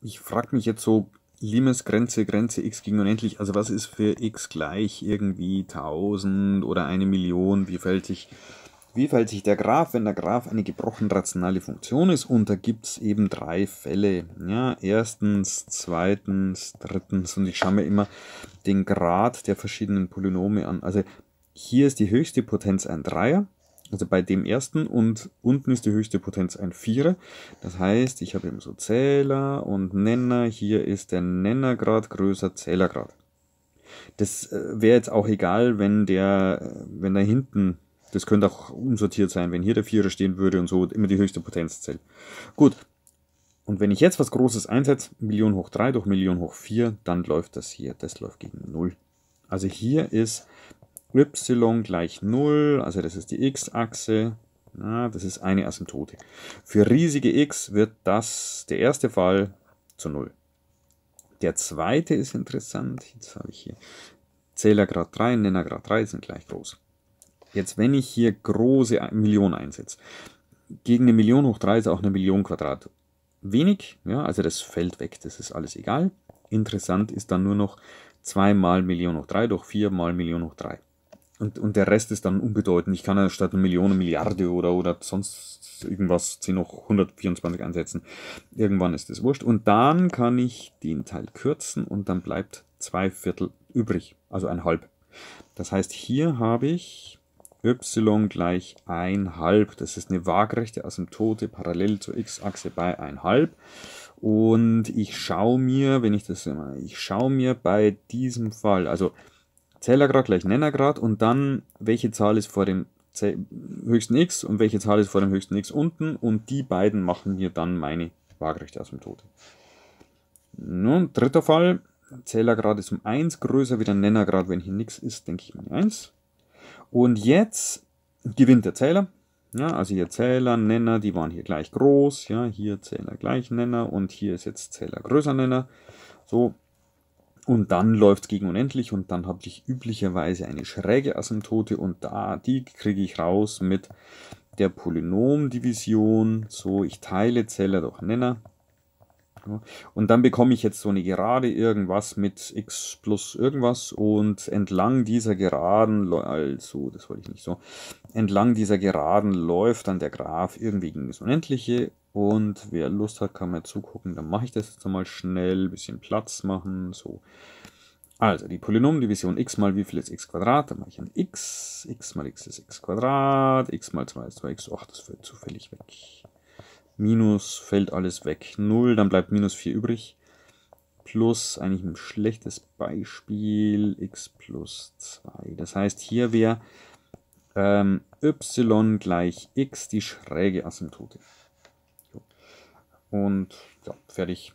Ich frage mich jetzt so, Limes Grenze Grenze x gegen unendlich, also was ist für x gleich irgendwie 1000 oder eine Million, wie fällt sich, wie fällt sich der Graph, wenn der Graph eine gebrochen rationale Funktion ist und da gibt es eben drei Fälle, ja, erstens, zweitens, drittens und ich schaue mir immer den Grad der verschiedenen Polynome an, also hier ist die höchste Potenz ein Dreier, also bei dem ersten und unten ist die höchste Potenz ein Vierer. Das heißt, ich habe eben so Zähler und Nenner. Hier ist der Nennergrad größer Zählergrad. Das äh, wäre jetzt auch egal, wenn der, äh, wenn da hinten, das könnte auch umsortiert sein, wenn hier der Vierer stehen würde und so immer die höchste Potenz zählt. Gut. Und wenn ich jetzt was Großes einsetze, Million hoch 3 durch Million hoch 4, dann läuft das hier. Das läuft gegen 0. Also hier ist y gleich 0, also das ist die x-Achse, ja, das ist eine Asymptote. Für riesige x wird das der erste Fall zu 0. Der zweite ist interessant, jetzt habe ich hier Zählergrad 3, Nennergrad 3 sind gleich groß. Jetzt, wenn ich hier große Millionen einsetze, gegen eine Million hoch 3 ist auch eine Million Quadrat wenig, ja, also das fällt weg, das ist alles egal. Interessant ist dann nur noch 2 mal Million hoch 3 durch 4 mal Million hoch 3. Und, und der Rest ist dann unbedeutend. Ich kann ja statt eine Million, eine Milliarde oder, oder sonst irgendwas 10 hoch 124 einsetzen. Irgendwann ist das wurscht. Und dann kann ich den Teil kürzen und dann bleibt zwei Viertel übrig, also ein halb. Das heißt, hier habe ich y gleich halb. Das ist eine Waagrechte Asymptote parallel zur x-Achse bei halb. Und ich schaue mir, wenn ich das immer, ich schaue mir bei diesem Fall, also Zählergrad gleich Nennergrad und dann welche Zahl ist vor dem Zäh höchsten x und welche Zahl ist vor dem höchsten x unten und die beiden machen mir dann meine Waagrechte aus Nun, dritter Fall, Zählergrad ist um 1 größer wie der Nennergrad, wenn hier nichts ist, denke ich mal 1. Und jetzt gewinnt der Zähler. Ja, also hier Zähler, Nenner, die waren hier gleich groß. Ja, hier Zähler gleich Nenner und hier ist jetzt Zähler größer Nenner. So, und dann läuft gegen unendlich und dann habe ich üblicherweise eine schräge Asymptote und da die kriege ich raus mit der Polynomdivision. So, ich teile Zeller durch Nenner. Ja. Ne? Und dann bekomme ich jetzt so eine Gerade irgendwas mit x plus irgendwas und entlang dieser Geraden, also das wollte ich nicht so, entlang dieser Geraden läuft dann der Graph irgendwie gegen das Unendliche und wer Lust hat, kann mal zugucken, dann mache ich das jetzt mal schnell, ein bisschen Platz machen, so. Also die Polynomdivision x mal wie viel ist x Quadrat, dann mache ich ein x, x mal x ist x Quadrat, x mal 2 ist 2x, ach, das fällt zufällig weg. Minus fällt alles weg. 0, dann bleibt minus 4 übrig. Plus, eigentlich ein schlechtes Beispiel, x plus 2. Das heißt, hier wäre ähm, y gleich x die schräge Asymptote. Und ja, fertig.